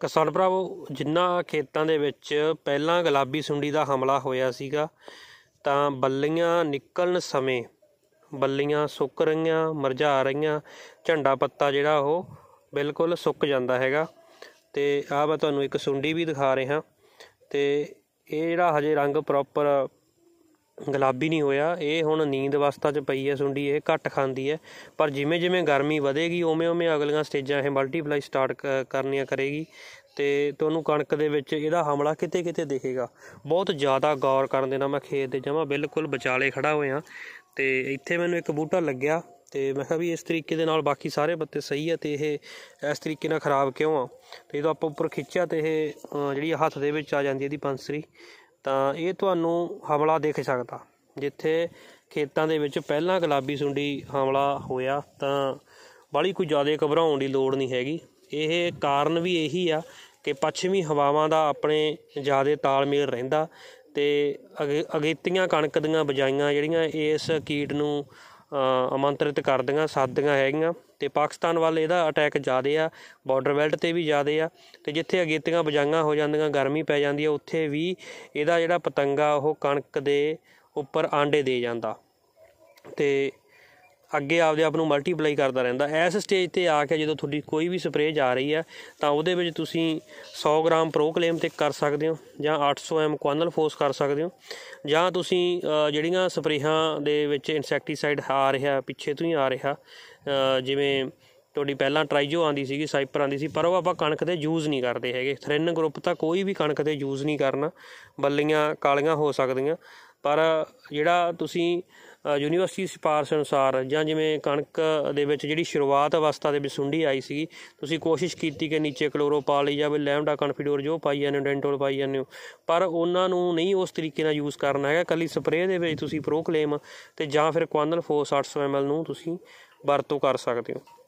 ਕਿਸਾਨ ਭਰਾਵੋ ਜਿੰਨਾ ਖੇਤਾਂ ਦੇ ਵਿੱਚ ਪਹਿਲਾਂ ਗੁਲਾਬੀ ਸੁੰਡੀ ਦਾ ਹਮਲਾ ਹੋਇਆ ਸੀਗਾ ਤਾਂ ਬੱਲੀਆਂ ਨਿਕਲਣ ਸਮੇਂ ਬੱਲੀਆਂ ਸੁੱਕ ਰਹੀਆਂ ਮਰਝਾ ਰਹੀਆਂ ਝੰਡਾ ਪੱਤਾ ਜਿਹੜਾ ਉਹ ਬਿਲਕੁਲ ਸੁੱਕ ਜਾਂਦਾ ਹੈਗਾ ਤੇ ਆ ਮੈਂ ਤੁਹਾਨੂੰ ਇੱਕ ਸੁੰਡੀ ਵੀ ਦਿਖਾ ਰਿਹਾ ਤੇ ਇਹ ਜਿਹੜਾ ਹਜੇ ਰੰਗ ਪ੍ਰੋਪਰ ਗੁਲਾਬੀ ਨਹੀਂ ਹੋਇਆ ਇਹ ਹੁਣ ਨੀਂਦ ਅਵਸਥਾ 'ਚ ਪਈ ਹੈ ਸੁੰਡੀ ਇਹ ਘੱਟ ਖਾਂਦੀ ਹੈ ਪਰ ਜਿਵੇਂ ਜਿਵੇਂ ਗਰਮੀ ਵਧੇਗੀ ਓਵੇਂ ਓਵੇਂ ਅਗਲੀਆਂ ਸਟੇਜਾਂ ਇਹ ਮਲਟੀਪਲਾਈ ਸਟਾਰਟ ਕਰਨੀਆਂ ਕਰੇਗੀ ਤੇ ਤੁਹਾਨੂੰ ਕਣਕ ਦੇ ਵਿੱਚ ਇਹਦਾ ਹਮਲਾ ਕਿਤੇ-ਕਿਤੇ ਦਿਖੇਗਾ ਬਹੁਤ ਜ਼ਿਆਦਾ ਗੌਰ ਕਰਨ ਦੇ ਨਾਲ ਮੈਂ ਖੇਤ ਦੇ ਜਮਾ ਬਿਲਕੁਲ ਵਿਚਾਲੇ ਖੜਾ ਹੋਇਆ ਤੇ ਇੱਥੇ ਮੈਨੂੰ ਇੱਕ ਬੂਟਾ ਲੱਗਿਆ ਤੇ ਮੈਂ ਕਿਹਾ ਵੀ ਇਸ ਤਰੀਕੇ ਦੇ ਨਾਲ ਬਾਕੀ ਸਾਰੇ ਪੱਤੇ ਸਹੀ ਆ ਤੇ ਇਹ ਇਸ ਤਰੀਕੇ ਨਾਲ ਖਰਾਬ ਕਿਉਂ ਆ ਤੇ ਜਦੋਂ ਆਪਾਂ ਉੱਪਰ ਖਿੱਚਿਆ ਤੇ ਇਹ ਜਿਹੜੀ ਹੱਥ ਦੇ ਵਿੱਚ ਆ ਜਾਂਦੀ ਇਹਦੀ ਪੰਸਰੀ ਤਾਂ ਇਹ ਤੁਹਾਨੂੰ ਹਮਲਾ ਦੇਖ ਸਕਦਾ ਜਿੱਥੇ ਖੇਤਾਂ ਦੇ ਵਿੱਚ ਪਹਿਲਾਂ ਗੁਲਾਬੀ ਸੁੰਡੀ ਹਮਲਾ ਹੋਇਆ ਤਾਂ ਬਾਲੀ ਕੋਈ ਜ਼ਿਆਦਾ ਘਬਰਾਉਣ ਦੀ ਲੋੜ ਨਹੀਂ ਹੈਗੀ ਇਹ ਕਾਰਨ ਵੀ ਇਹੀ ਆ ਕਿ ਪੱਛਮੀ ਹਵਾਵਾਂ ਦਾ ਆਪਣੇ ਜ਼ਿਆਦਾ ਤਾਲਮੇਲ ਰਹਿੰਦਾ ਤੇ ਅਗੇਤੀਆਂ ਕਣਕ ਦੀਆਂ ਬਜਾਈਆਂ ਜਿਹੜੀਆਂ ਇਸ ਕੀਟ ਨੂੰ ਆਮੰਤਰਿਤ ਕਰਦੀਆਂ ਸਾਧੀਆਂ ਹੈਗੀਆਂ ਤੇ ਪਾਕਿਸਤਾਨ ਵੱਲ ਇਹਦਾ ਅਟੈਕ ਜ਼ਿਆਦੇ ਆ ਬਾਰਡਰ ਬੈਲਟ ਤੇ ਵੀ ਜ਼ਿਆਦੇ ਆ ਤੇ ਜਿੱਥੇ ਅਗੇਤੀਆਂ ਬਜਾਈਆਂ ਹੋ ਜਾਂਦੀਆਂ ਗਰਮੀ ਪੈ ਜਾਂਦੀ ਆ ਉੱਥੇ ਵੀ ਇਹਦਾ ਜਿਹੜਾ ਪਤੰਗਾ ਉਹ ਕਣਕ ਦੇ ਉੱਪਰ ਆਂਡੇ ਦੇ ਜਾਂਦਾ ਤੇ ਅੱਗੇ ਆਪਦੇ ਆਪ ਨੂੰ ਮਲਟੀਪਲਾਈ ਕਰਦਾ ਰਹਿੰਦਾ ਐਸ ਸਟੇਜ ਤੇ ਆ ਕੇ ਜਦੋਂ ਤੁਹਾਡੀ ਕੋਈ ਵੀ ਸਪਰੇਅ ਜਾ ਰਹੀ ਆ ਤਾਂ ਉਹਦੇ ਵਿੱਚ ਤੁਸੀਂ 100 ਗ੍ਰਾਮ ਪ੍ਰੋਕਲੇਮ ਤੇ ਕਰ ਸਕਦੇ ਹੋ ਜਾਂ 800 ਐਮ ਕੁਆਨਲ ਫੋਰਸ ਕਰ ਸਕਦੇ ਹੋ ਜਾਂ ਤੁਸੀਂ ਜਿਹੜੀਆਂ ਸਪਰੇਹਾਂ ਦੇ ਵਿੱਚ ਇਨਸੈਕਟੀਸਾਈਡ ਆ ਰਿਹਾ ਪਿੱਛੇ ਤੋਂ ਹੀ ਆ ਰਿਹਾ ਜਿਵੇਂ ਤੁਹਾਡੀ ਪਹਿਲਾਂ ਟ੍ਰਾਈਜੋ ਆਂਦੀ ਸੀਗੀ ਸਾਈਪਰ ਆਂਦੀ ਸੀ ਪਰ ਉਹ ਆਪਾਂ ਕਣਕ ਦੇ ਯੂਜ਼ ਨਹੀਂ ਕਰਦੇ ਹੈਗੇ ਥ੍ਰਿਨ ਗਰੁੱਪ ਤਾਂ ਕੋਈ ਵੀ ਕਣਕ ਦੇ ਯੂਜ਼ ਨਹੀਂ ਕਰਨਾ ਬੱਲੀਆਂ ਕਾਲੀਆਂ ਹੋ ਸਕਦੀਆਂ ਪਰ ਜਿਹੜਾ ਤੁਸੀਂ ਯੂਨੀਵਰਸਿਟੀ ਸਿਫਾਰਸ਼ ਅਨੁਸਾਰ ਜਾਂ ਜਿਵੇਂ ਕਣਕ ਦੇ ਵਿੱਚ ਜਿਹੜੀ ਸ਼ੁਰੂਆਤ ਅਵਸਥਾ ਦੇ ਵਿੱਚ ਸੁੰਡੀ ਆਈ ਸੀ ਤੁਸੀਂ ਕੋਸ਼ਿਸ਼ ਕੀਤੀ ਕਿ ਨੀਚੇ ਪਾ ਲਈ ਜਾਵੇ ਲੈਮਡਾ ਕਨਫੀਡੋਰ ਜੋ ਪਾਈ ਜਾਂਦੇ ਡੈਂਟੋਲ ਪਾਈ ਜਾਂਦੇ ਹੋ ਪਰ ਉਹਨਾਂ ਨੂੰ ਨਹੀਂ ਉਸ ਤਰੀਕੇ ਨਾਲ ਯੂਜ਼ ਕਰਨਾ ਹੈਗਾ ਕੱਲੀ ਸਪਰੇਅ ਦੇ ਵਿੱਚ ਤੁਸੀਂ ਪ੍ਰੋਕਲੇਮ ਤੇ ਜਾਂ ਫਿਰ ਕੁਆਨਲ 4600 800 ml ਨੂੰ ਤੁਸੀਂ ਵਰਤੋਂ ਕਰ ਸਕਦੇ ਹੋ